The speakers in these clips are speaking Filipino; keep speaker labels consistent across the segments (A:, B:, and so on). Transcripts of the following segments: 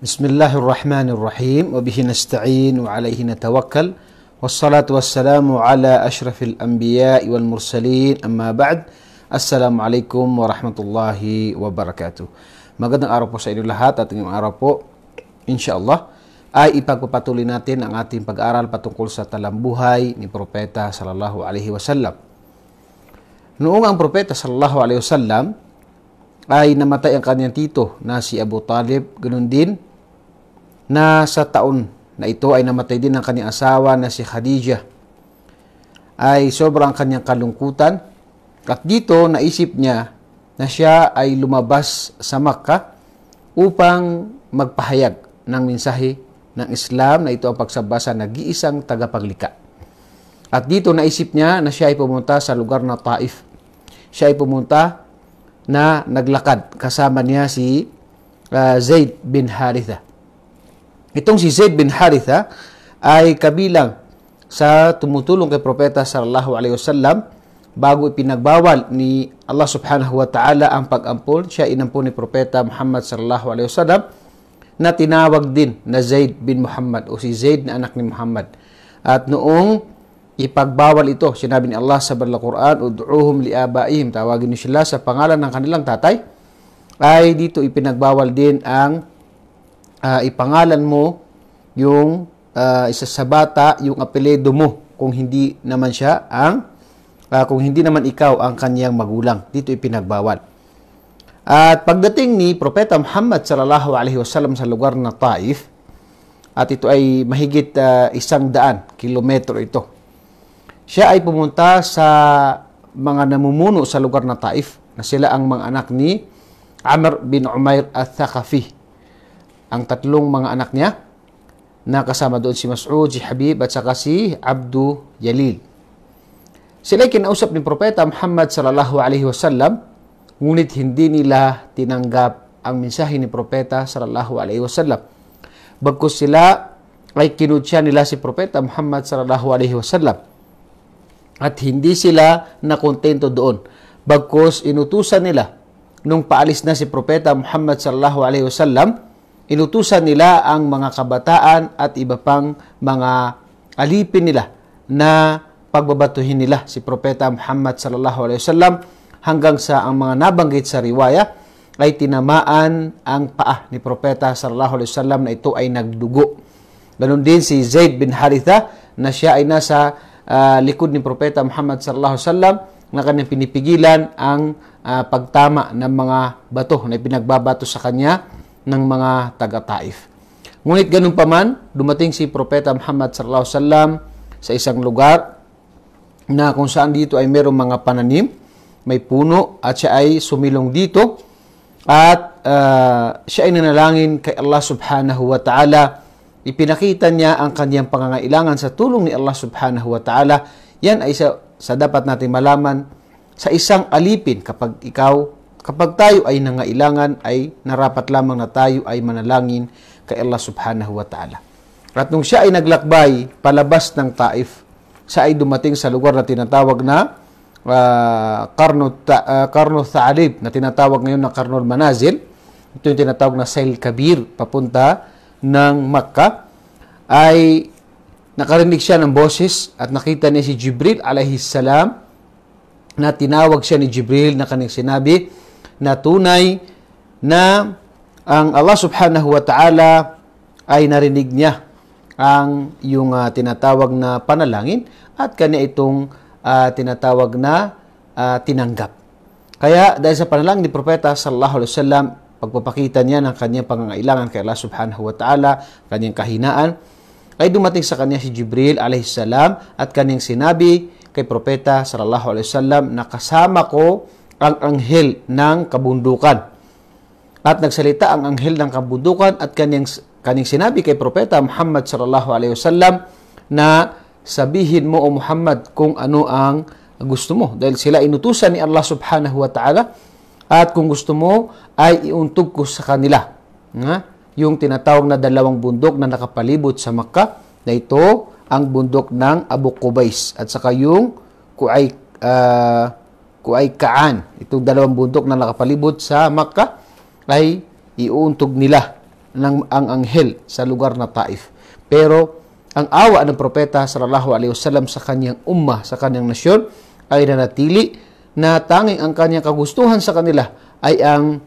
A: بسم الله الرحمن الرحيم وبه نستعين وعليه نتوكل والصلاة والسلام على أشرف الأنبياء والمرسلين أما بعد Assalamu alaikum warahmatullahi wabarakatuh. Magandang araw po sa inyo lahat at ngayong araw po, insyaAllah, ay ipagpapatuloy natin ang ating pag-aral patungkol sa talambuhay ni Propeta sallallahu alaihi wasallam. Noong ang Propeta sallallahu alaihi wasallam ay namatay ang kanyang tito na si Abu Talib, ganun din na sa taon na ito ay namatay din ang kanyang asawa na si Khadija. Ay sobrang kanyang kalungkutan at dito naisip niya na siya ay lumabas sa Makkah upang magpahayag ng mensahe ng Islam na ito ang pagsabasa nag-iisang tagapaglika. At dito naisip niya na siya ay pumunta sa lugar na Taif. Siya ay pumunta na naglakad kasama niya si uh, Zaid bin Haritha. Itong si Zaid bin Haritha ay kabilang sa tumutulong kay Propeta sallallahu alaihi wasallam bago ipinagbawal ni Allah subhanahu wa ta'ala ang pag-ampon. Siya inampon ni Propeta Muhammad sallallahu alaihi wasallam na tinawag din na Zaid bin Muhammad o si Zaid na anak ni Muhammad. At noong ipagbawal ito, sinabi ni Allah sa Banal Quran, Udu'uhum liabaihim, tawagin niyo sila sa pangalan ng kanilang tatay, ay dito ipinagbawal din ang uh, ipangalan mo yung uh, isa sa bata, yung apelyido mo kung hindi naman siya ang uh, kung hindi naman ikaw ang kaniyang magulang. Dito ipinagbawal. At pagdating ni Propeta Muhammad sallallahu alaihi wasallam sa lugar na Taif, at ito ay mahigit uh, isang daan kilometro ito. Siya ay pumunta sa mga namumuno sa lugar na Taif na sila ang mga anak ni Amr bin Umair al-Thaqafi ang tatlong mga anak niya na kasama doon si Mas'ud, si Habib at saka si Abdu Yalil. Sila ay kinausap ni Propeta Muhammad sallallahu alaihi wasallam ngunit hindi nila tinanggap ang mensahe ni Propeta sallallahu alaihi wasallam. Bagkus sila ay kinutya nila si Propeta Muhammad sallallahu alaihi wasallam at hindi sila nakontento doon. Bagkus inutusan nila nung paalis na si Propeta Muhammad sallallahu alaihi wasallam inutusan nila ang mga kabataan at iba pang mga alipin nila na pagbabatuhin nila si Propeta Muhammad sallallahu alaihi wasallam hanggang sa ang mga nabanggit sa riwaya ay tinamaan ang paa ni Propeta sallallahu alaihi wasallam na ito ay nagdugo. Ganon din si Zaid bin Haritha na siya ay nasa uh, likod ni Propeta Muhammad sallallahu alaihi wasallam na kanyang pinipigilan ang uh, pagtama ng mga bato na pinagbabato sa kanya ng mga taga-Taif. Ngunit ganun pa man, dumating si Propeta Muhammad sallallahu alaihi wasallam sa isang lugar na kung saan dito ay mayroong mga pananim, may puno at siya ay sumilong dito at uh, siya ay nanalangin kay Allah subhanahu wa ta'ala. Ipinakita niya ang kanyang pangangailangan sa tulong ni Allah subhanahu wa ta'ala. Yan ay sa, sa dapat natin malaman sa isang alipin kapag ikaw Kapag tayo ay nangailangan, ay narapat lamang na tayo ay manalangin kay Allah subhanahu wa ta'ala. At nung siya ay naglakbay palabas ng Taif, siya ay dumating sa lugar na tinatawag na uh, ah, Karno, uh, ah, Karno na tinatawag ngayon na Karno Manazil. Ito yung tinatawag na Sail Kabir, papunta ng Makkah. Ay nakarinig siya ng boses at nakita niya si Jibril alayhi salam na tinawag siya ni Jibril na kanyang sinabi, na tunay na ang Allah subhanahu wa ta'ala ay narinig niya ang yung uh, tinatawag na panalangin at kanya itong uh, tinatawag na uh, tinanggap. Kaya dahil sa panalangin ni Propeta sallallahu alaihi wasallam, pagpapakita niya ng kanyang pangangailangan kay Allah subhanahu wa ta'ala, kanyang kahinaan, ay dumating sa kanya si Jibril alaihi salam at kanyang sinabi kay Propeta sallallahu alaihi wasallam na kasama ko ang anghel ng kabundukan. At nagsalita ang anghel ng kabundukan at kaniyang, kaniyang sinabi kay Propeta Muhammad sallallahu alaihi wasallam na sabihin mo o Muhammad kung ano ang gusto mo dahil sila inutusan ni Allah subhanahu wa ta'ala at kung gusto mo ay iuntog ko sa kanila na yung tinatawag na dalawang bundok na nakapalibot sa Makkah na ito ang bundok ng Abu Qubais at saka yung Kuay uh, ah, Kuwaikaan. Itong dalawang bundok na nakapalibot sa Makkah ay iuuntog nila ng ang anghel sa lugar na Taif. Pero ang awa ng propeta sallallahu alaihi wasallam sa kanyang umma, sa kanyang nasyon ay nanatili na tanging ang kanyang kagustuhan sa kanila ay ang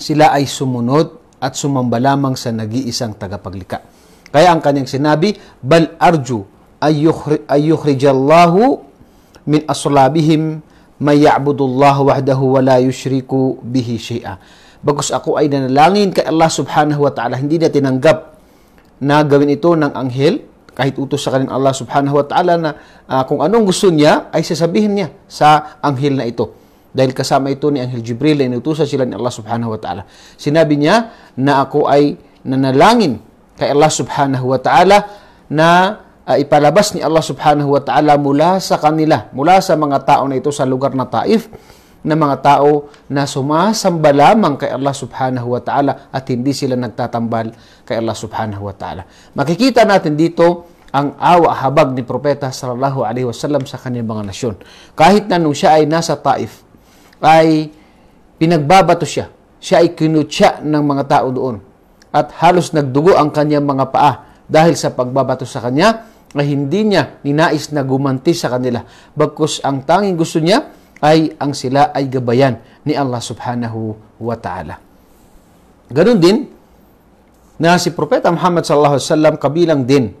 A: sila ay sumunod at sumamba lamang sa nag-iisang tagapaglika. Kaya ang kanyang sinabi, Bal arju ay ayyukhrijallahu min aslabihim may ya'budullah wahdahu wa la yushriku bihi shay'a. Bagkus ako ay nanalangin kay Allah subhanahu wa ta'ala, hindi na tinanggap na gawin ito ng anghel, kahit utos sa kanyang Allah subhanahu wa ta'ala na uh, kung anong gusto niya ay sasabihin niya sa anghel na ito. Dahil kasama ito ni Anghel Jibril na inutusan sila ni Allah subhanahu wa ta'ala. Sinabi niya na ako ay nanalangin kay Allah subhanahu wa ta'ala na uh, ipalabas ni Allah subhanahu wa ta'ala mula sa kanila, mula sa mga tao na ito sa lugar na Taif, na mga tao na sumasamba lamang kay Allah subhanahu wa ta'ala at hindi sila nagtatambal kay Allah subhanahu wa ta'ala. Makikita natin dito ang awa habag ni Propeta sallallahu alaihi wasallam sa kanilang mga nasyon. Kahit na nung siya ay nasa Taif, ay pinagbabato siya. Siya ay kinutya ng mga tao doon. At halos nagdugo ang kanyang mga paa dahil sa pagbabato sa kanya ay hindi niya ninais na gumanti sa kanila. Bagkus ang tanging gusto niya ay ang sila ay gabayan ni Allah subhanahu wa ta'ala. Ganun din na si Propeta Muhammad sallallahu alaihi wasallam kabilang din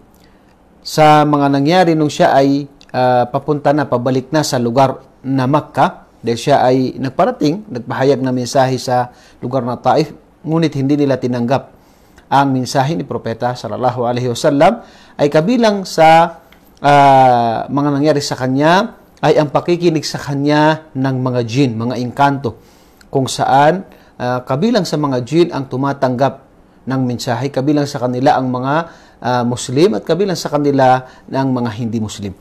A: sa mga nangyari nung siya ay uh, papunta na pabalik na sa lugar na Makkah dahil siya ay nagparating, nagpahayag na mensahe sa lugar na Taif, ngunit hindi nila tinanggap ang mensahe ni Propeta sallallahu alaihi wasallam ay kabilang sa uh, mga nangyari sa kanya ay ang pakikinig sa kanya ng mga jin, mga engkanto kung saan uh, kabilang sa mga jin ang tumatanggap ng mensahe, kabilang sa kanila ang mga uh, Muslim at kabilang sa kanila ng mga hindi Muslim.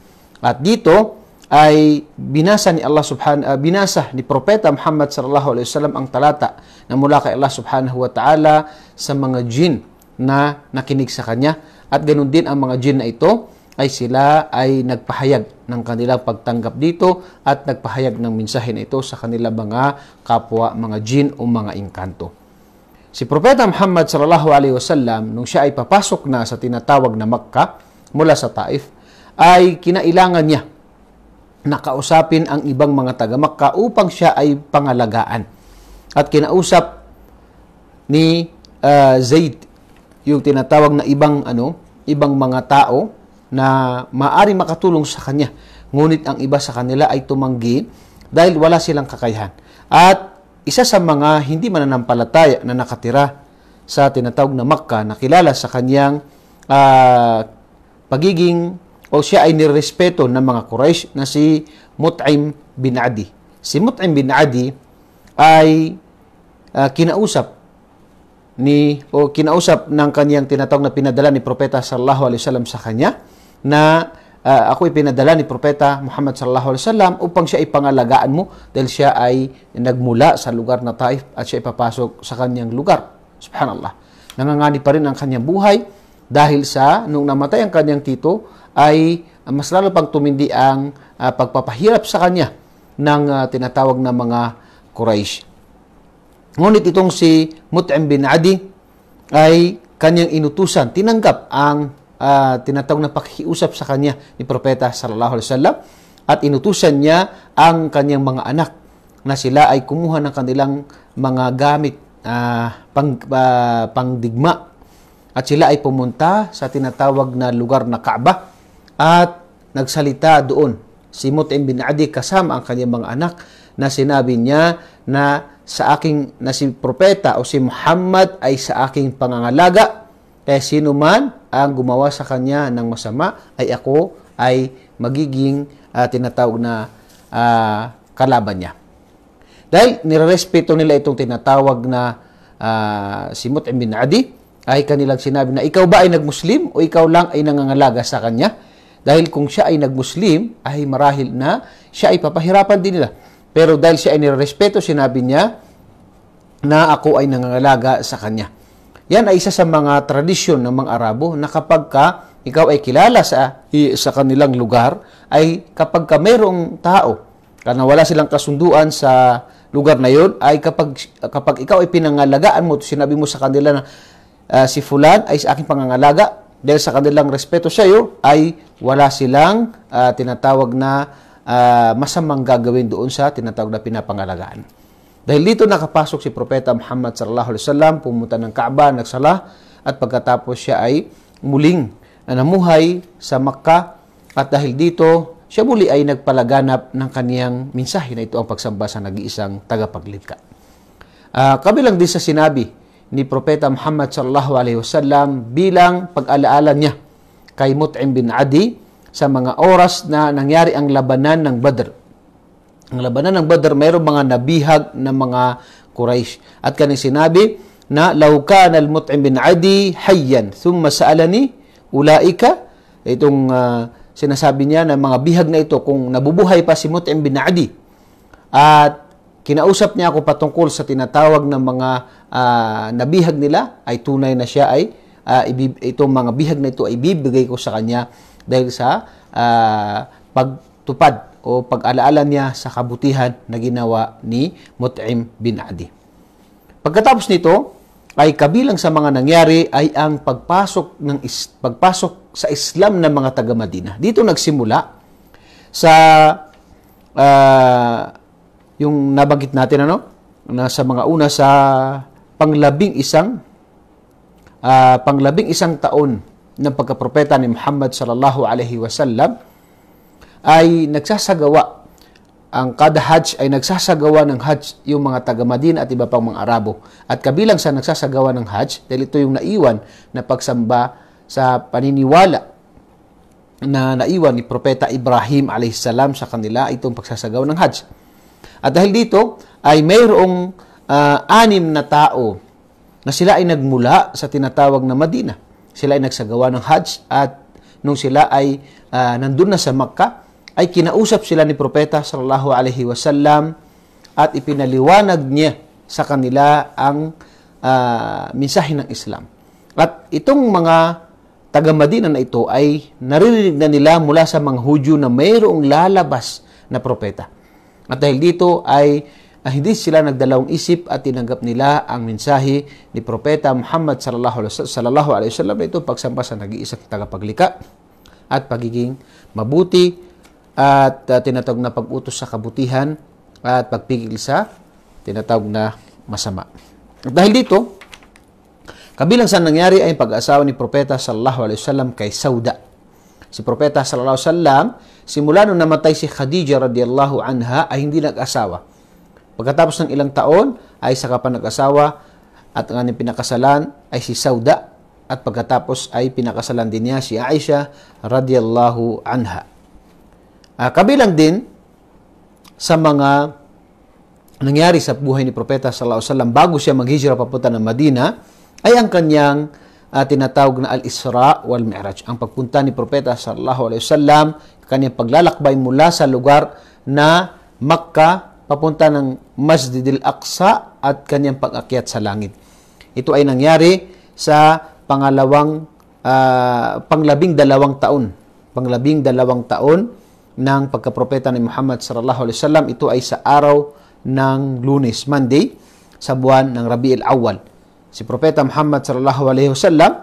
A: At dito, ay binasa ni Allah subhanahu uh, binasa ni propeta Muhammad sallallahu alaihi wasallam ang talata na mula kay Allah subhanahu wa taala sa mga jin na nakinig sa kanya at ganun din ang mga jin na ito ay sila ay nagpahayag ng kanilang pagtanggap dito at nagpahayag ng mensahe na ito sa kanilang mga kapwa, mga jin o mga inkanto. Si Propeta Muhammad sallallahu alaihi wasallam nung siya ay papasok na sa tinatawag na Makkah mula sa Taif ay kinailangan niya nakausapin ang ibang mga taga Makka upang siya ay pangalagaan. At kinausap ni uh, ah, Zaid yung tinatawag na ibang ano, ibang mga tao na maari makatulong sa kanya. Ngunit ang iba sa kanila ay tumanggi dahil wala silang kakayahan. At isa sa mga hindi mananampalataya na nakatira sa tinatawag na Makka na kilala sa kanyang uh, pagiging o siya ay nirespeto ng mga Quraysh na si Mut'im bin Adi. Si Mut'im bin Adi ay uh, kinausap ni o kinausap ng kaniyang tinatawag na pinadala ni propeta sallallahu alaihi wasallam sa kanya na uh, ah, ako ay pinadala ni propeta Muhammad sallallahu alaihi wasallam upang siya ipangalagaan mo dahil siya ay nagmula sa lugar na Taif at siya ipapasok sa kaniyang lugar. Subhanallah. Nangangani pa rin ang kanyang buhay dahil sa nung namatay ang kanyang tito ay ah, mas lalo pang tumindi ang uh, pagpapahirap sa kanya ng uh, tinatawag na mga Quraysh. Ngunit itong si Mut'im bin Adi ay kanyang inutusan, tinanggap ang uh, tinatawag na pakikiusap sa kanya ni Propeta sallallahu alaihi wasallam at inutusan niya ang kanyang mga anak na sila ay kumuha ng kanilang mga gamit uh, pang, uh, pangdigma at sila ay pumunta sa tinatawag na lugar na Kaaba at nagsalita doon si Mut'im bin Adi kasama ang kanyang mga anak na sinabi niya na sa aking na si propeta o si Muhammad ay sa aking pangangalaga kaya sino man ang gumawa sa kanya ng masama ay ako ay magiging uh, tinatawag na uh, kalaban niya. Dahil nirerespeto nila itong tinatawag na uh, si Mut'im bin Adi ay kanilang sinabi na ikaw ba ay nagmuslim o ikaw lang ay nangangalaga sa kanya? Dahil kung siya ay nagmuslim, ay marahil na siya ay papahirapan din nila. Pero dahil siya ay nirespeto, sinabi niya na ako ay nangangalaga sa kanya. Yan ay isa sa mga tradisyon ng mga Arabo na kapag ka ikaw ay kilala sa, sa kanilang lugar, ay kapag ka mayroong tao na wala silang kasunduan sa lugar na yon, ay kapag, kapag ikaw ay pinangalagaan mo, sinabi mo sa kanila na uh, si Fulan ay sa aking pangangalaga, dahil sa kanilang respeto sa iyo ay wala silang uh, tinatawag na uh, masamang gagawin doon sa tinatawag na pinapangalagaan. Dahil dito nakapasok si Propeta Muhammad sallallahu alaihi wasallam, pumunta ng Kaaba, nagsala at pagkatapos siya ay muling ah, namuhay sa Makkah at dahil dito siya muli ay nagpalaganap ng kaniyang mensahe na ito ang pagsamba sa nag-iisang tagapaglikha. Uh, kabilang din sa sinabi ni Propeta Muhammad sallallahu alaihi wasallam bilang pag-alaala niya kay Mut'im bin Adi sa mga oras na nangyari ang labanan ng Badr. Ang labanan ng Badr mayroong mga nabihag ng mga Quraysh. At kanyang sinabi na law kana al-Mut'im bin Adi hayyan thumma sa'alani ulaika itong uh, sinasabi niya na mga bihag na ito kung nabubuhay pa si Mut'im bin Adi at kinausap niya ako patungkol sa tinatawag ng mga uh, nabihag nila ay tunay na siya ay uh, ah, ibib- itong mga bihag na ito ay bibigay ko sa kanya dahil sa uh, pagtupad o pag-alaala niya sa kabutihan na ginawa ni Mut'im bin Adi. Pagkatapos nito ay kabilang sa mga nangyari ay ang pagpasok ng is- pagpasok sa Islam ng mga taga Madina. Dito nagsimula sa uh, yung nabanggit natin ano na sa mga una sa panglabing isang uh, panglabing isang taon ng pagkapropeta ni Muhammad sallallahu alaihi wasallam ay nagsasagawa ang kada hajj ay nagsasagawa ng hajj yung mga taga Madina at iba pang mga Arabo. At kabilang sa nagsasagawa ng hajj, dahil ito yung naiwan na pagsamba sa paniniwala na naiwan ni Propeta Ibrahim alayhisalam sa kanila itong pagsasagawa ng hajj. At dahil dito ay mayroong uh, anim na tao na sila ay nagmula sa tinatawag na Madina. Sila ay nagsagawa ng Hajj at nung sila ay uh, nandun na sa Makkah, ay kinausap sila ni Propeta sallallahu alaihi wasallam at ipinaliwanag niya sa kanila ang uh, mensahe ng Islam. At itong mga taga Madina na ito ay naririnig na nila mula sa mga Hudyo na mayroong lalabas na propeta. At dahil dito ay ah, hindi sila nagdalawang isip at tinanggap nila ang mensahe ni Propeta Muhammad sallallahu alaihi wasallam ito pagsampa sa nag-iisang tagapaglika at pagiging mabuti at uh, tinatawag na pag-utos sa kabutihan at pagpigil sa tinatawag na masama. At dahil dito, kabilang sa nangyari ay pag-asawa ni Propeta sallallahu alaihi wasallam kay Sauda. Si Propeta sallallahu alaihi wasallam simula nung namatay si Khadija radiyallahu anha ay hindi nag-asawa. Pagkatapos ng ilang taon ay saka pa nag-asawa at ang kanyang pinakasalan ay si Sauda at pagkatapos ay pinakasalan din niya si Aisha radiyallahu anha. Uh, kabilang din sa mga nangyari sa buhay ni Propeta sallallahu alaihi wasallam bago siya maghijra papunta ng Madina ay ang kanyang uh, tinatawag na Al-Isra wal Mi'raj. Ang pagpunta ni Propeta sallallahu alaihi wasallam kanyang paglalakbay mula sa lugar na Makkah papunta ng Masjidil Aqsa at kanyang pag-akyat sa langit. Ito ay nangyari sa pangalawang uh, panglabing dalawang taon. Panglabing dalawang taon ng pagkapropeta ni Muhammad sallallahu alaihi wasallam ito ay sa araw ng Lunes, Monday sa buwan ng Rabiul Awal. Si Propeta Muhammad sallallahu alaihi wasallam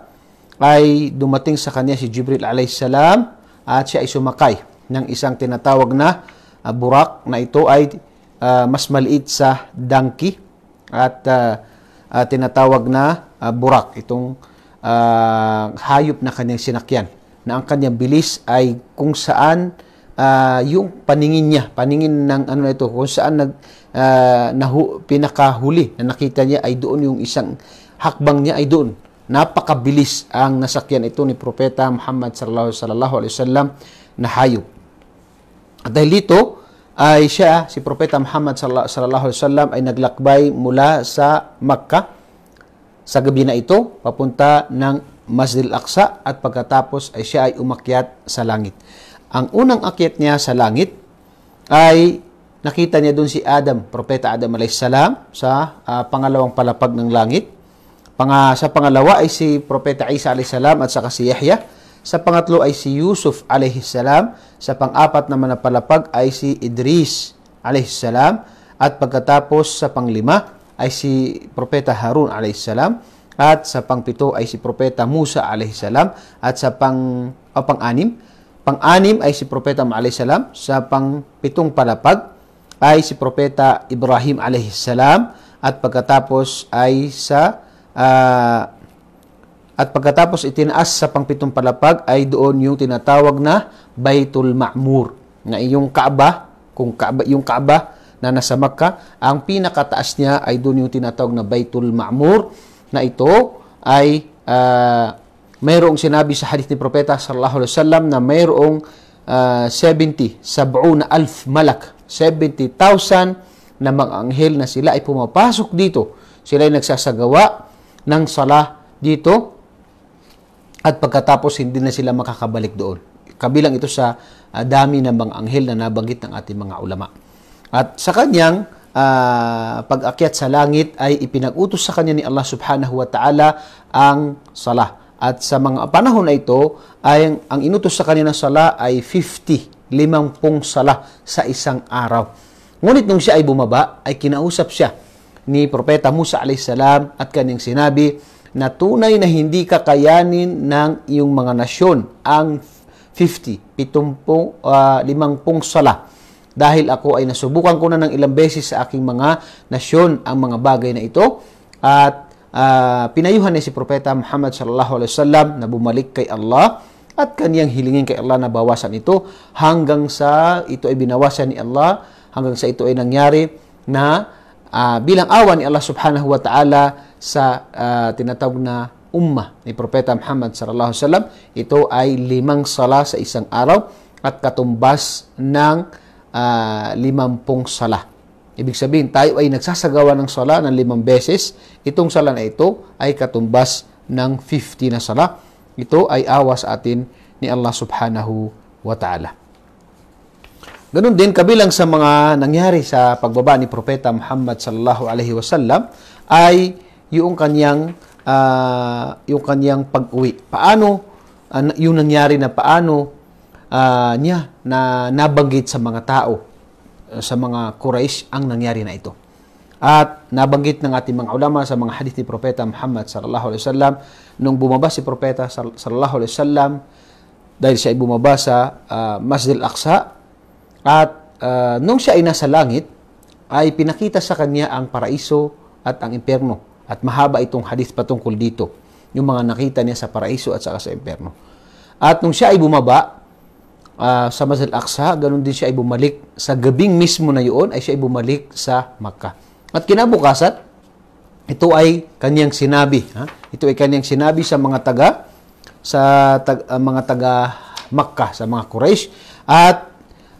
A: ay dumating sa kanya si Jibril alaihi salam at siya ay sumakay ng isang tinatawag na uh, burak na ito ay uh, mas maliit sa donkey at uh, uh, tinatawag na uh, burak itong uh, hayop na kanyang sinakyan na ang kanyang bilis ay kung saan uh, yung paningin niya paningin ng ano ito kung saan nag uh, nahu, pinakahuli na nakita niya ay doon yung isang hakbang niya ay doon napakabilis ang nasakyan ito ni Propeta Muhammad sallallahu alaihi wasallam na hayop. At dahil dito, ay siya, si Propeta Muhammad sallallahu alaihi wasallam ay naglakbay mula sa Makkah sa gabi na ito papunta ng Masjid al-Aqsa at pagkatapos ay siya ay umakyat sa langit. Ang unang akyat niya sa langit ay nakita niya doon si Adam, Propeta Adam alaihissalam sa uh, pangalawang palapag ng langit Panga, sa pangalawa ay si Propeta Isa salam at saka si Yahya. Sa pangatlo ay si Yusuf salam. Sa pang-apat naman na palapag ay si Idris salam. At pagkatapos sa panglima ay si Propeta Harun salam. At sa pangpito ay si Propeta Musa salam. At sa pang, o pang-anim, pang-anim ay si Propeta salam. Sa pangpitong palapag ay si Propeta Ibrahim salam. At pagkatapos ay sa uh, at pagkatapos itinaas sa pangpitong palapag ay doon yung tinatawag na Baitul Ma'mur na iyong Kaaba, kung Kaaba, yung Kaaba na nasa Makkah, ang pinakataas niya ay doon yung tinatawag na Baitul Ma'mur na ito ay uh, mayroong sinabi sa hadith ni Propeta sallallahu alaihi wasallam na mayroong uh, 70 70,000 malak 70,000 na mga anghel na sila ay pumapasok dito. Sila ay nagsasagawa ng salah dito at pagkatapos hindi na sila makakabalik doon. Kabilang ito sa uh, dami ng mga anghel na nabanggit ng ating mga ulama. At sa kanyang uh, pag-akyat sa langit ay ipinag-utos sa kanya ni Allah subhanahu wa ta'ala ang salah. At sa mga panahon na ito, ay, ang inutos sa kanya na sala ay 50, limang pong sala sa isang araw. Ngunit nung siya ay bumaba, ay kinausap siya ni Propeta Musa a.s. at kanyang sinabi na tunay na hindi kakayanin ng iyong mga nasyon ang 50, 70, uh, 50 sala dahil ako ay nasubukan ko na ng ilang beses sa aking mga nasyon ang mga bagay na ito at uh, pinayuhan ni si Propeta Muhammad sallallahu alaihi wasallam na bumalik kay Allah at kaniyang hilingin kay Allah na bawasan ito hanggang sa ito ay binawasan ni Allah hanggang sa ito ay nangyari na uh, bilang awa ni Allah subhanahu wa ta'ala sa uh, tinatawag na umma ni Propeta Muhammad sallallahu wasallam ito ay limang sala sa isang araw at katumbas ng uh, limampung sala. Ibig sabihin, tayo ay nagsasagawa ng sala ng limang beses. Itong sala na ito ay katumbas ng 50 na sala. Ito ay awa sa atin ni Allah subhanahu wa ta'ala. Ganun din kabilang sa mga nangyari sa pagbaba ni Propeta Muhammad sallallahu alaihi wasallam ay yung kanyang uh, yung kanyang pag-uwi. Paano uh, yung nangyari na paano uh, niya na nabanggit sa mga tao sa mga Quraysh ang nangyari na ito. At nabanggit ng ating mga ulama sa mga hadith ni Propeta Muhammad sallallahu alaihi wasallam nung bumaba si Propeta sallallahu alaihi wasallam dahil siya ay bumaba sa uh, Masjid al-Aqsa at uh, nung siya ay nasa langit, ay pinakita sa kanya ang paraiso at ang impyerno. At mahaba itong hadith patungkol dito, yung mga nakita niya sa paraiso at saka sa impyerno. At nung siya ay bumaba uh, sa Masjid Al-Aqsa, ganun din siya ay bumalik sa gabing mismo na yun, ay siya ay bumalik sa Makkah. At kinabukasan, ito ay kaniyang sinabi, ha? Ito ay kaniyang sinabi sa mga taga sa tag, uh, mga taga Makkah, sa mga Quraysh at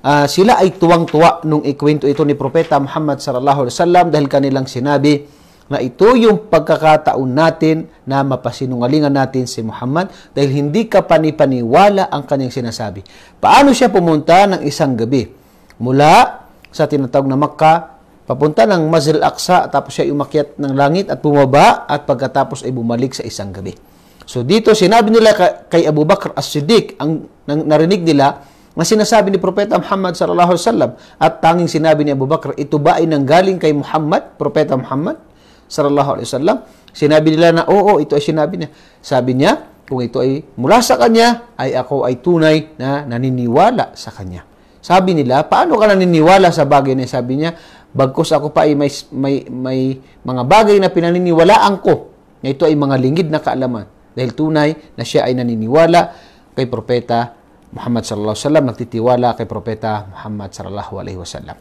A: uh, sila ay tuwang-tuwa nung ikwento ito ni Propeta Muhammad sallallahu alaihi wasallam dahil kanilang sinabi na ito yung pagkakataon natin na mapasinungalingan natin si Muhammad dahil hindi ka panipaniwala ang kanyang sinasabi. Paano siya pumunta ng isang gabi? Mula sa tinatawag na Makkah, papunta ng Masjid al-Aqsa, tapos siya umakyat ng langit at bumaba at pagkatapos ay bumalik sa isang gabi. So dito sinabi nila kay Abu Bakr as-Siddiq, ang narinig nila, nga sinasabi ni Propeta Muhammad sallallahu alaihi wasallam at tanging sinabi ni Abu Bakr, ito ba ay nanggaling kay Muhammad, Propeta Muhammad sallallahu alaihi wasallam? Sinabi nila na oo, ito ay sinabi niya. Sabi niya, kung ito ay mula sa kanya, ay ako ay tunay na naniniwala sa kanya. Sabi nila, paano ka naniniwala sa bagay na sabi niya? Bagkus ako pa ay may, may, may mga bagay na pinaniniwalaan ko na ito ay mga lingid na kaalaman dahil tunay na siya ay naniniwala kay Propeta Muhammad sallallahu alaihi wasallam, nagtitiwala kay propeta Muhammad sallallahu alaihi wasallam.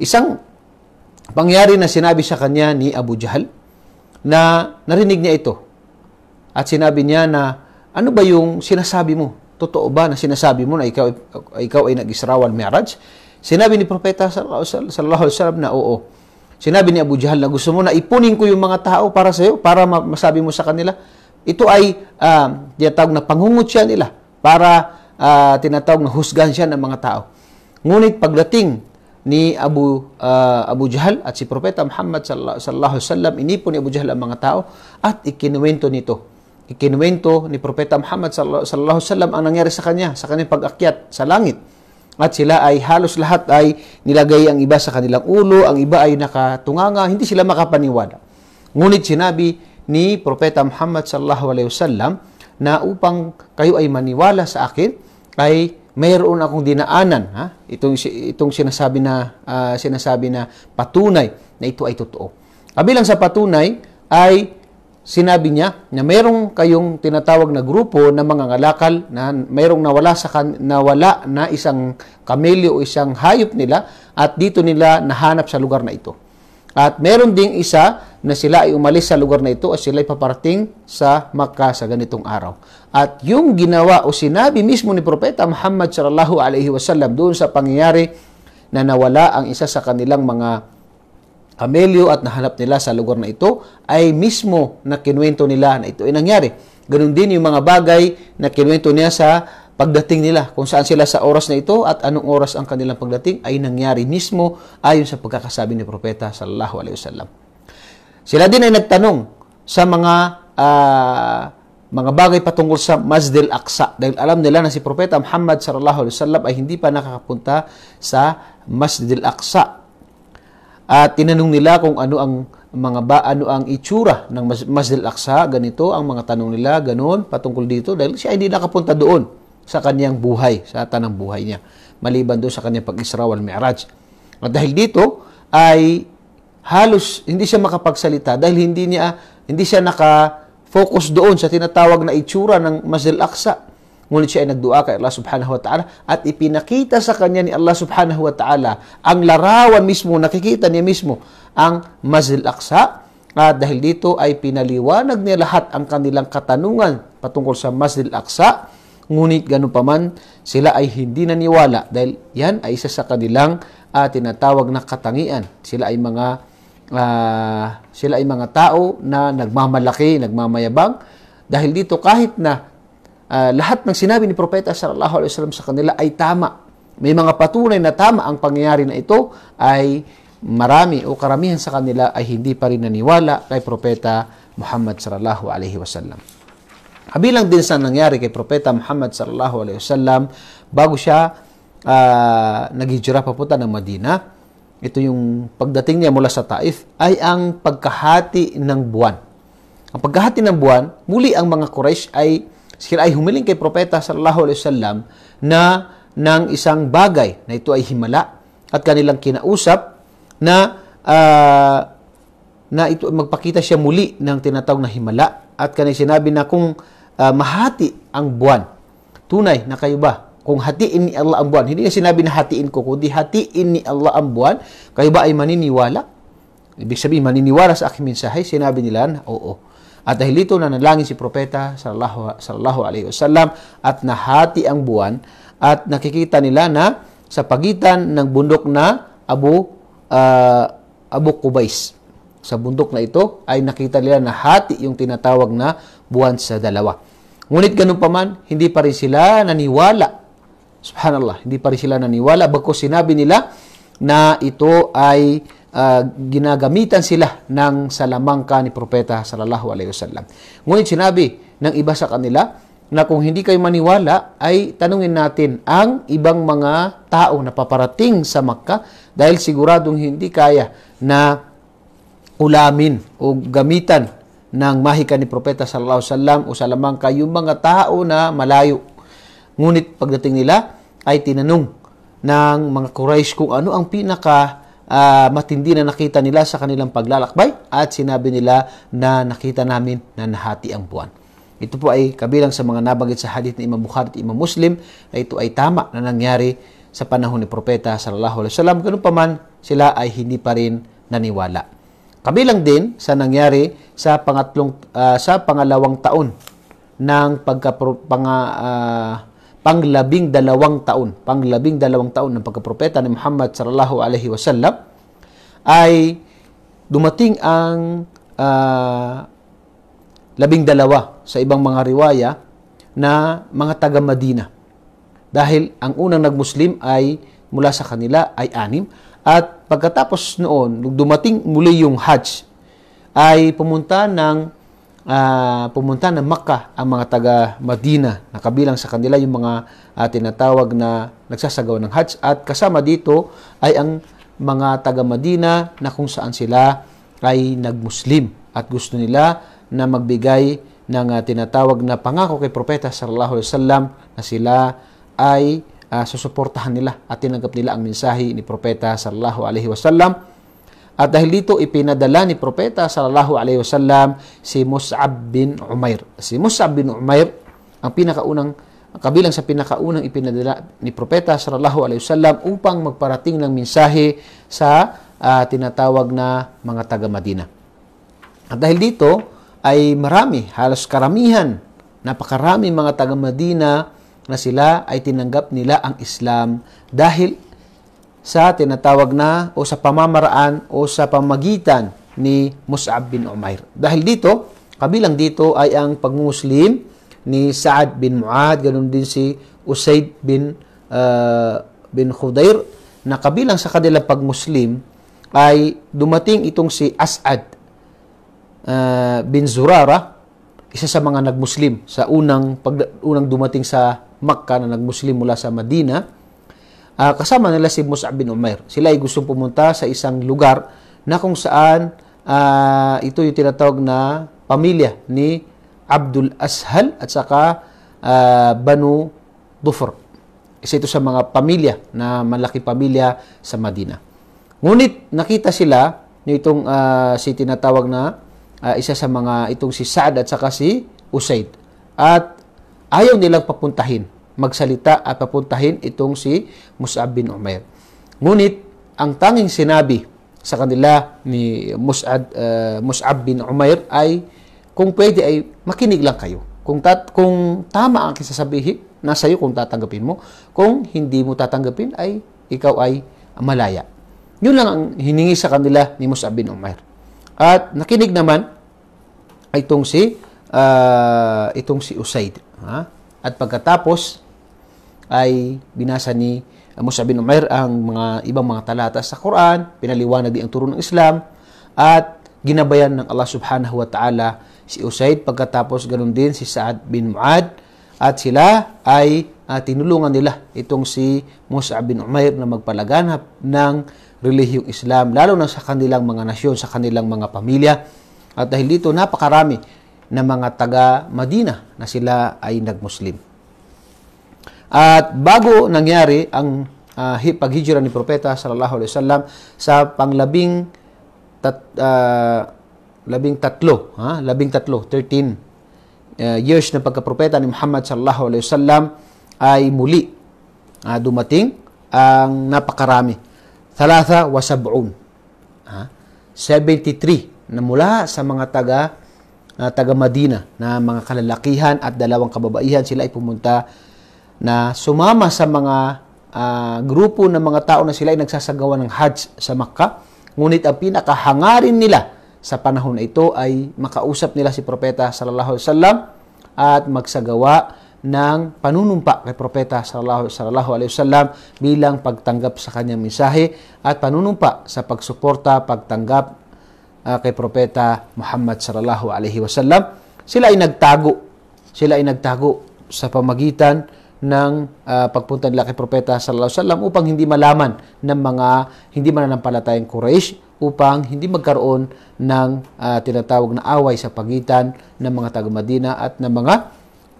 A: Isang pangyari na sinabi sa kanya ni Abu Jahal na narinig niya ito. At sinabi niya na ano ba yung sinasabi mo? Totoo ba na sinasabi mo na ikaw, ikaw ay nag-Israwan Mi'raj? Sinabi ni propeta sallallahu alaihi wasallam na oo. Sinabi ni Abu Jahal na gusto mo na ipunin ko yung mga tao para sa iyo para masabi mo sa kanila ito ay uh, tinatawag na pangungutya nila para uh, tinatawag na husgan siya ng mga tao. Ngunit pagdating ni Abu uh, Abu Jahal at si Propeta Muhammad sallallahu alaihi inipon ni Abu Jahal ang mga tao at ikinuwento nito. Ikinuwento ni Propeta Muhammad sallallahu alaihi ang nangyari sa kanya sa kanyang pag-akyat sa langit. At sila ay halos lahat ay nilagay ang iba sa kanilang ulo, ang iba ay nakatunganga, hindi sila makapaniwala. Ngunit sinabi ni Propeta Muhammad sallallahu alaihi wasallam na upang kayo ay maniwala sa akin, ay mayroon akong dinaanan ha itong itong sinasabi na uh, sinasabi na patunay na ito ay totoo. Kabilang sa patunay ay sinabi niya na mayroong kayong tinatawag na grupo ng mga ngalakal na mayroong nawala sa kan, nawala na isang kamelyo o isang hayop nila at dito nila nahanap sa lugar na ito. At meron ding isa na sila ay umalis sa lugar na ito at sila ay paparating sa Makkah sa ganitong araw. At yung ginawa o sinabi mismo ni Propeta Muhammad sallallahu alaihi wasallam doon sa pangyayari na nawala ang isa sa kanilang mga kamelyo at nahanap nila sa lugar na ito ay mismo na kinuwento nila na ito ay nangyari. Ganun din yung mga bagay na kinuwento niya sa pagdating nila, kung saan sila sa oras na ito at anong oras ang kanilang pagdating ay nangyari mismo ayon sa pagkakasabi ni Propeta sallallahu alaihi wasallam. Sila din ay nagtanong sa mga uh, mga bagay patungkol sa Masjidil aqsa dahil alam nila na si Propeta Muhammad sallallahu alaihi wasallam ay hindi pa nakakapunta sa Masjidil aqsa At tinanong nila kung ano ang mga ba ano ang itsura ng Masjidil aqsa ganito ang mga tanong nila, ganoon patungkol dito dahil siya hindi nakapunta doon sa kaniyang buhay, sa tanang buhay niya. Maliban doon sa kaniyang pag-Isra Mi'raj. At dahil dito ay halos hindi siya makapagsalita dahil hindi niya hindi siya naka-focus doon sa tinatawag na itsura ng Masjid Al-Aqsa. Ngunit siya ay nagdua kay Allah subhanahu wa ta'ala at ipinakita sa kanya ni Allah subhanahu wa ta'ala ang larawan mismo, nakikita niya mismo ang Masjid Al-Aqsa. At dahil dito ay pinaliwanag niya lahat ang kanilang katanungan patungkol sa Masjid Al-Aqsa Ngunit ganoon paman, sila ay hindi naniwala dahil yan ay isa sa kanilang uh, tinatawag na katangian. Sila ay mga uh, sila ay mga tao na nagmamalaki, nagmamayabang dahil dito kahit na uh, lahat ng sinabi ni propeta sallallahu alaihi wasallam sa kanila ay tama. May mga patunay na tama ang pangyayari na ito ay marami o karamihan sa kanila ay hindi pa rin naniwala kay Propeta Muhammad sallallahu alaihi wasallam. Kabilang din sa nangyari kay Propeta Muhammad sallallahu alaihi wasallam bago siya uh, ah, naghijra papunta ng Madina. Ito yung pagdating niya mula sa Taif ay ang pagkahati ng buwan. Ang pagkahati ng buwan, muli ang mga Quraysh ay sila ay humiling kay Propeta sallallahu alaihi wasallam na ng isang bagay na ito ay himala at kanilang kinausap na uh, na ito magpakita siya muli ng tinatawag na himala at kanay sinabi na kung uh, mahati ang buwan, tunay na kayo ba? Kung hatiin ni Allah ang buwan, hindi niya sinabi na hatiin ko, kundi hatiin ni Allah ang buwan, kayo ba ay maniniwala? Ibig sabihin, maniniwala sa aking mensahe, sinabi nila na oo. At dahil ito na nalangin si Propeta sallallahu, sallallahu alaihi wasallam at nahati ang buwan at nakikita nila na sa pagitan ng bundok na Abu uh, Abu Qubais sa bundok na ito ay nakita nila na hati yung tinatawag na buwan sa dalawa. Ngunit ganun pa man, hindi pa rin sila naniwala. Subhanallah, hindi pa rin sila naniwala. Bagko sinabi nila na ito ay uh, ginagamitan sila ng salamangka ni Propeta sallallahu alaihi wasallam. Ngunit sinabi ng iba sa kanila na kung hindi kayo maniwala ay tanungin natin ang ibang mga tao na paparating sa Makkah dahil siguradong hindi kaya na ulamin o gamitan ng mahika ni Propeta sallallahu alaihi wasallam o sa kayong mga tao na malayo. Ngunit pagdating nila ay tinanong ng mga Quraysh kung ano ang pinaka uh, matindi na nakita nila sa kanilang paglalakbay at sinabi nila na nakita namin na nahati ang buwan. Ito po ay kabilang sa mga nabanggit sa hadith ni Imam Bukhari at Imam Muslim na ito ay tama na nangyari sa panahon ni Propeta sallallahu alaihi wasallam. Ganun pa man, sila ay hindi pa rin naniwala. Kabilang din sa nangyari sa pangatlong uh, sa pangalawang taon ng pagka panga, uh, panglabing dalawang taon, panglabing dalawang taon ng pagkapropeta ni Muhammad sallallahu alaihi wasallam ay dumating ang uh, labing dalawa sa ibang mga riwaya na mga taga Madina. Dahil ang unang nagmuslim ay mula sa kanila ay anim at Pagkatapos noon, dumating muli yung Hajj, ay pumunta ng uh, pumunta ng Makkah ang mga taga Madina. kabilang sa kanila yung mga uh, tinatawag na nagsasagawa ng Hajj at kasama dito ay ang mga taga Madina na kung saan sila ay nagmuslim at gusto nila na magbigay ng uh, tinatawag na pangako kay Propeta sallallahu alaihi wasallam na sila ay uh, susuportahan nila at tinanggap nila ang mensahe ni Propeta sallallahu alaihi wasallam. At dahil dito ipinadala ni Propeta sallallahu alaihi wasallam si Mus'ab bin Umair. Si Mus'ab bin Umair ang pinakaunang kabilang sa pinakaunang ipinadala ni Propeta sallallahu alaihi wasallam upang magparating ng mensahe sa uh, tinatawag na mga taga Madina. At dahil dito ay marami, halos karamihan, napakarami mga taga Madina na sila ay tinanggap nila ang Islam dahil sa tinatawag na o sa pamamaraan o sa pamagitan ni Mus'ab bin Umair. Dahil dito, kabilang dito ay ang pag-Muslim ni Sa'ad bin Mu'ad, ganoon din si Usaid bin uh, bin Khudair na kabilang sa pag-Muslim ay dumating itong si As'ad uh, bin Zurara, isa sa mga nag-Muslim sa unang pag, unang dumating sa Makkah na nagmuslim mula sa Madina, uh, kasama nila si Musa bin Umair. Sila ay gustong pumunta sa isang lugar na kung saan uh, ito yung tinatawag na pamilya ni Abdul Ashal at saka uh, Banu Dufr. Isa ito sa mga pamilya na malaki pamilya sa Madina. Ngunit nakita sila nitong uh, si tinatawag na uh, isa sa mga itong si Saad at saka si Usaid. At Ayaw nilang papuntahin, magsalita at papuntahin itong si Mus'ab bin Umair. Ngunit, ang tanging sinabi sa kanila ni Mus'ad, uh, Mus'ab bin Umair ay, kung pwede ay makinig lang kayo. Kung, tat, kung tama ang kisasabihin, nasa iyo kung tatanggapin mo. Kung hindi mo tatanggapin, ay ikaw ay malaya. Yun lang ang hiningi sa kanila ni Mus'ab bin Umair. At nakinig naman ay itong si uh, itong si Usaid. Ha? At pagkatapos ay binasa ni Musa bin Umair ang mga ibang mga talata sa Quran, pinaliwanag din ang turo ng Islam, at ginabayan ng Allah subhanahu wa ta'ala si Usaid, pagkatapos ganun din si Saad bin Muad, at sila ay uh, tinulungan nila itong si Musa bin Umair na magpalaganap ng relihiyong Islam, lalo na sa kanilang mga nasyon, sa kanilang mga pamilya. At dahil dito, napakarami na mga taga Madina na sila ay nagmuslim. At bago nangyari ang uh, ah, paghijra ni Propeta sallallahu alaihi wasallam sa panglabing tat, uh, labing tatlo, ha? labing tatlo, 13 uh, eh, years na pagka-propeta ni Muhammad sallallahu alaihi wasallam ay muli uh, dumating ang napakarami. 73 Ha? 73 na mula sa mga taga na taga Madina na mga kalalakihan at dalawang kababaihan sila ay pumunta na sumama sa mga uh, grupo ng mga tao na sila ay nagsasagawa ng Hajj sa Makkah. Ngunit ang pinakahangarin nila sa panahon na ito ay makausap nila si Propeta sallallahu alaihi wasallam at magsagawa ng panunumpa kay Propeta sallallahu alaihi wasallam bilang pagtanggap sa kanyang mensahe at panunumpa sa pagsuporta, pagtanggap uh, kay Propeta Muhammad sallallahu alaihi wasallam. Sila ay nagtago. Sila ay nagtago sa pamagitan ng uh, pagpunta nila kay Propeta sallallahu alaihi wasallam upang hindi malaman ng mga hindi mananampalatayang Quraysh upang hindi magkaroon ng uh, tinatawag na away sa pagitan ng mga taga Madina at ng mga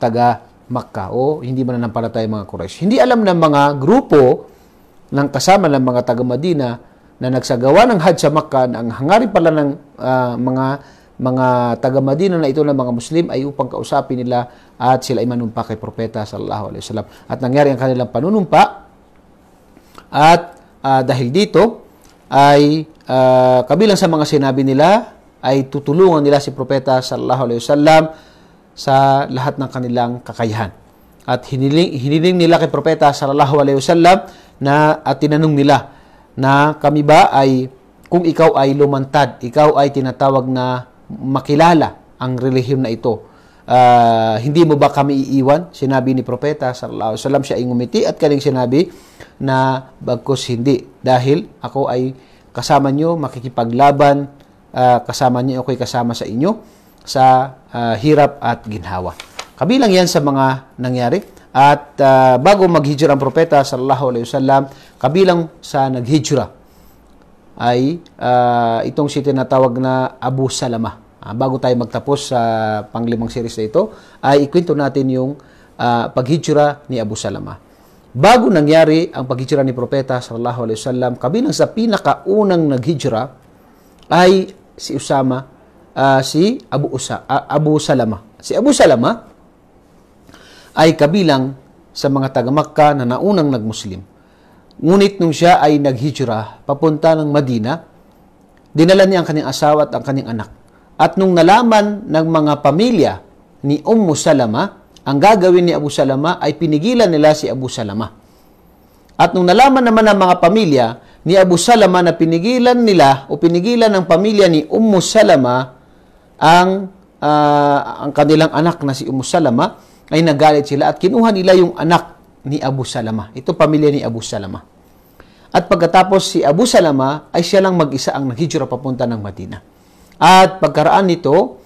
A: taga Makkah o hindi mananampalatayang mga Quraysh. Hindi alam ng mga grupo ng kasama ng mga taga Madina na nagsagawa ng Hajj sa Makkah ang hangarin pala ng uh, mga mga taga Madina na ito ng mga Muslim ay upang kausapin nila at sila ay manumpa kay Propeta sallallahu alaihi wasallam. At nangyari ang kanilang panunumpa at uh, dahil dito ay uh, kabilang sa mga sinabi nila ay tutulungan nila si Propeta sallallahu alaihi wasallam sa lahat ng kanilang kakayahan. At hiniling, hiniling nila kay Propeta sallallahu alaihi wasallam na at tinanong nila na kami ba ay kung ikaw ay lumantad, ikaw ay tinatawag na makilala ang relihiyon na ito. Uh, hindi mo ba kami iiwan? Sinabi ni Propeta sallallahu alaihi wasallam siya ay ngumiti at kaling sinabi na bagkus hindi dahil ako ay kasama niyo makikipaglaban uh, kasama nyo ako'y kasama sa inyo sa uh, hirap at ginhawa. Kabilang yan sa mga nangyari at uh, bago maghijir ang propeta sallallahu alaihi wasallam Kabilang sa naghijra ay uh, itong si tinatawag na Abu Salama. Uh, bago tayo magtapos sa panglimang series na ito, ay ikwento natin yung uh, paghijra ni Abu Salama. Bago nangyari ang paghijra ni Propeta sallallahu alaihi wasallam, kabilang sa pinakaunang naghijra ay si Usama, uh, si Abu Usa, uh, Abu Salama. Si Abu Salama ay kabilang sa mga taga Makkah na naunang nagmuslim. Ngunit nung siya ay naghijra papunta ng Madina, dinala niya ang kanyang asawa at ang kanyang anak. At nung nalaman ng mga pamilya ni Ummu Salama, ang gagawin ni Abu Salama ay pinigilan nila si Abu Salama. At nung nalaman naman ng mga pamilya ni Abu Salama na pinigilan nila o pinigilan ng pamilya ni Ummu Salama ang uh, ang kanilang anak na si Ummu Salama, ay nagalit sila at kinuha nila yung anak ni Abu Salama. Ito pamilya ni Abu Salama. At pagkatapos si Abu Salama ay siya lang mag-isa ang naghijra papunta ng Madina. At pagkaraan nito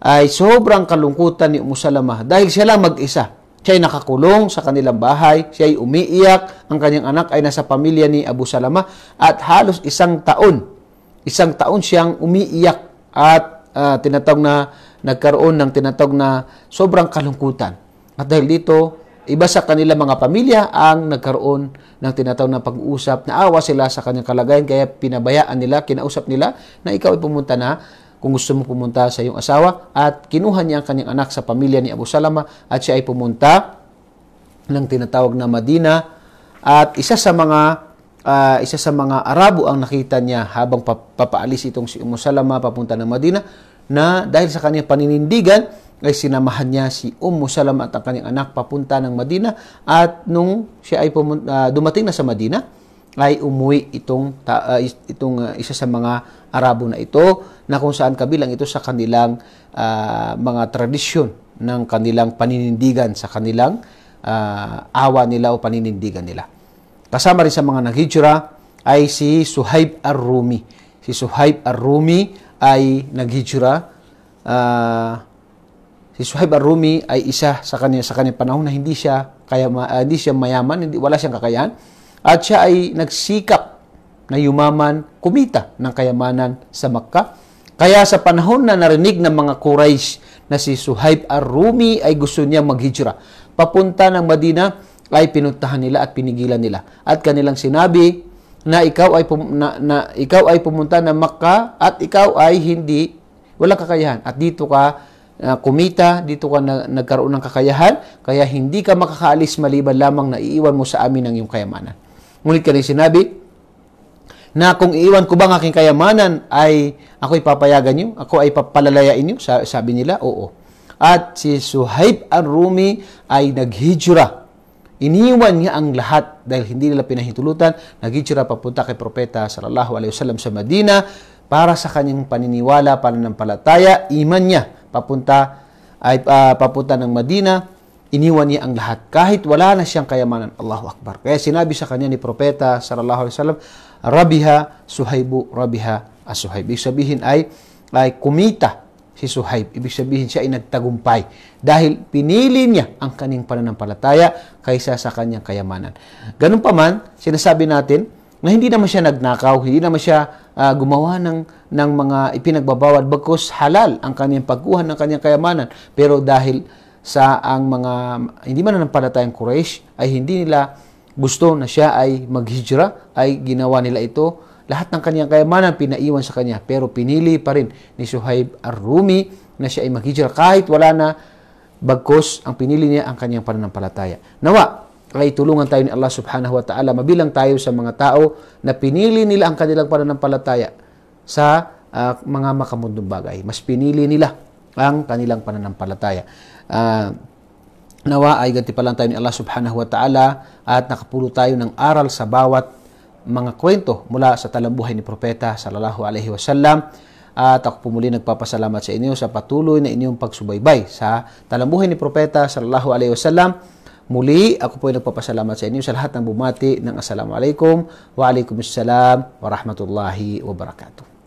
A: ay sobrang kalungkutan ni Umu Salama dahil siya lang mag-isa. Siya ay nakakulong sa kanilang bahay, siya ay umiiyak, ang kanyang anak ay nasa pamilya ni Abu Salama at halos isang taon, isang taon siyang umiiyak at uh, tinatawag na nagkaroon ng tinatawag na sobrang kalungkutan. At dahil dito, iba sa kanila mga pamilya ang nagkaroon ng tinatawag na pag-uusap. na awa sila sa kanyang kalagayan kaya pinabayaan nila, kinausap nila na ikaw ay pumunta na kung gusto mo pumunta sa iyong asawa at kinuha niya ang kanyang anak sa pamilya ni Abu Salama at siya ay pumunta ng tinatawag na Madina at isa sa mga uh, isa sa mga Arabo ang nakita niya habang papaalis itong si Umu Salama papunta ng Madina na dahil sa kanyang paninindigan ay sinamahan niya si Ummu Salam at ang kanyang anak papunta ng Madina at nung siya ay pumunta, uh, dumating na sa Madina ay umuwi itong ta, uh, itong uh, isa sa mga Arabo na ito na kung saan kabilang ito sa kanilang uh, mga tradisyon ng kanilang paninindigan sa kanilang uh, awa nila o paninindigan nila. Kasama rin sa mga naghijra ay si Suhaib Ar-Rumi. Si Suhaib Ar-Rumi ay naghijra uh, Si Suhaib Ar-Rumi ay isa sa kanya sa kanyang panahon na hindi siya kaya uh, hindi siya mayaman, hindi wala siyang kakayahan at siya ay nagsikap na yumaman, kumita ng kayamanan sa Makkah. Kaya sa panahon na narinig ng mga Quraysh na si Suhaib Ar-Rumi ay gusto niya maghijra, papunta ng Madina ay pinuntahan nila at pinigilan nila. At kanilang sinabi na ikaw ay pum- na, na ikaw ay pumunta ng Makkah at ikaw ay hindi wala kakayahan at dito ka uh, kumita, dito ka na, nagkaroon ng kakayahan, kaya hindi ka makakaalis maliban lamang na iiwan mo sa amin ang iyong kayamanan. Ngunit kanil sinabi, na kung iiwan ko ba ang aking kayamanan ay ako ay papayagan niyo, ako ay papalalayain niyo, sabi nila, oo. At si Suhaib al-Rumi ay naghijura. Iniwan niya ang lahat dahil hindi nila pinahintulutan, naghijura papunta kay Propeta sallallahu alaihi wasallam sa Madina para sa kanyang paniniwala, pananampalataya, iman niya papunta ay uh, papunta ng Madina, iniwan niya ang lahat kahit wala na siyang kayamanan. Allahu Akbar. Kaya sinabi sa kanya ni propeta sallallahu alaihi wasallam, "Rabiha Suhaibu, Rabiha as-Suhayb." Ibig sabihin ay ay kumita si Suhaib. Ibig sabihin siya ay nagtagumpay dahil pinili niya ang kaniyang pananampalataya kaysa sa kanyang kayamanan. Ganun pa man, sinasabi natin na hindi naman siya nagnakaw, hindi naman siya uh, gumawa ng, ng mga ipinagbabawad bagkus halal ang kanyang pagkuha ng kanyang kayamanan. Pero dahil sa ang mga hindi man nanampalatayang Quraysh ay hindi nila gusto na siya ay maghijra ay ginawa nila ito lahat ng kanyang kayamanan pinaiwan sa kanya pero pinili pa rin ni Suhaib Ar-Rumi na siya ay maghijra kahit wala na bagkos ang pinili niya ang kanyang pananampalataya. Nawa, ay tulungan tayo ni Allah subhanahu wa ta'ala mabilang tayo sa mga tao na pinili nila ang kanilang pananampalataya sa uh, mga makamundong bagay. Mas pinili nila ang kanilang pananampalataya. Uh, nawa ay gantipalan tayo ni Allah subhanahu wa ta'ala at nakapulo tayo ng aral sa bawat mga kwento mula sa talambuhay ni Propeta sallallahu alaihi wasallam at ako po nagpapasalamat sa inyo sa patuloy na inyong pagsubaybay sa talambuhay ni Propeta sallallahu alaihi wasallam Muli, ako po ay nagpapasalamat sa inyo sa lahat ng bumati ng Assalamualaikum, Waalaikumsalam, Warahmatullahi Wabarakatuh.